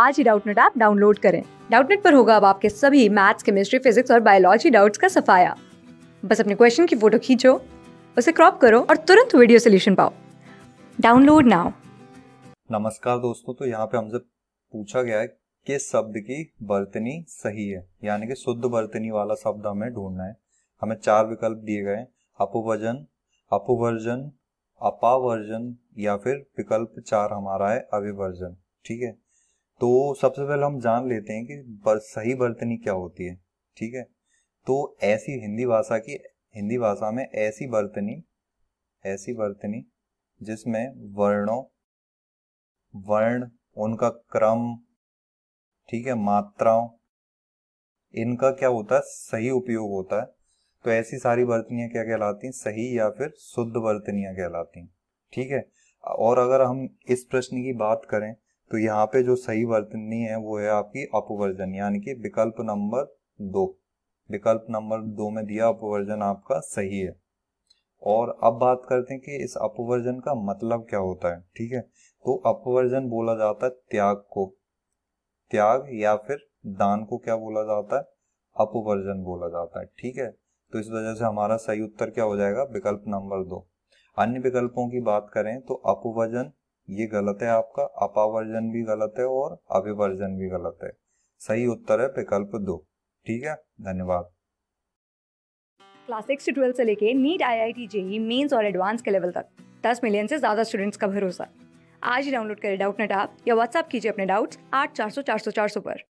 आज ही Doubtnut app download करें डाउटनेट पर होगा अब आपके सभी मैथ्स केमिस्ट्री फिजिक्स और बायोलॉजी डाउट्स का सफाया बस अपने क्वेश्चन की फोटो खींचो उसे क्रॉप करो और तुरंत वीडियो सोल्यूशन पाओ डाउनलोड नाउ नमस्कार दोस्तों तो यहाँ पे हमसे पूछा गया है कि शब्द की बर्तनी सही है यानी कि शुद्ध बर्तनी वाला शब्द हमें ढूंढना है हमें चार विकल्प दिए गए हैं अपवजन अपवर्जन अपावर्जन या फिर विकल्प चार हमारा है अविवर्जन ठीक है तो सबसे पहले हम जान लेते हैं कि बर, सही बर्तनी क्या होती है ठीक है तो ऐसी हिंदी भाषा की हिंदी भाषा में ऐसी बर्तनी ऐसी बर्तनी जिसमें वर्णों वर्ण उनका क्रम ठीक है मात्राओं इनका क्या होता है सही उपयोग होता है तो ऐसी सारी बर्तनियां क्या कहलाती हैं सही या फिर शुद्ध बर्तनियां कहलाती हैं ठीक है और अगर हम इस प्रश्न की बात करें तो यहाँ पे जो सही वर्तनी है वो है आपकी अपवर्जन यानी कि विकल्प नंबर दो विकल्प नंबर दो में दिया अपवर्जन आपका सही है और अब बात करते हैं कि इस अपवर्जन का मतलब क्या होता है ठीक है तो अपवर्जन बोला जाता है त्याग को त्याग या फिर दान को क्या बोला जाता है अपवर्जन बोला जाता है ठीक है तो इस वजह से हमारा सही उत्तर क्या हो जाएगा विकल्प नंबर दो अन्य विकल्पों की बात करें तो अपवर्जन ये गलत है आपका अपावर्जन भी गलत है और अभिवर्जन भी गलत है सही उत्तर है विकल्प दो ठीक है धन्यवाद क्लास सिक्स से ट्वेल्थ से लेके NEET I I T JEE mains और एडवांस के लेवल तक दस मिलियन से ज्यादा स्टूडेंट्स का भरोसा आज ही डाउनलोड करें डाउट नेट आप या व्हाट्सअप कीजिए अपने डाउट्स आठ चार सौ चार सौ चार सौ पर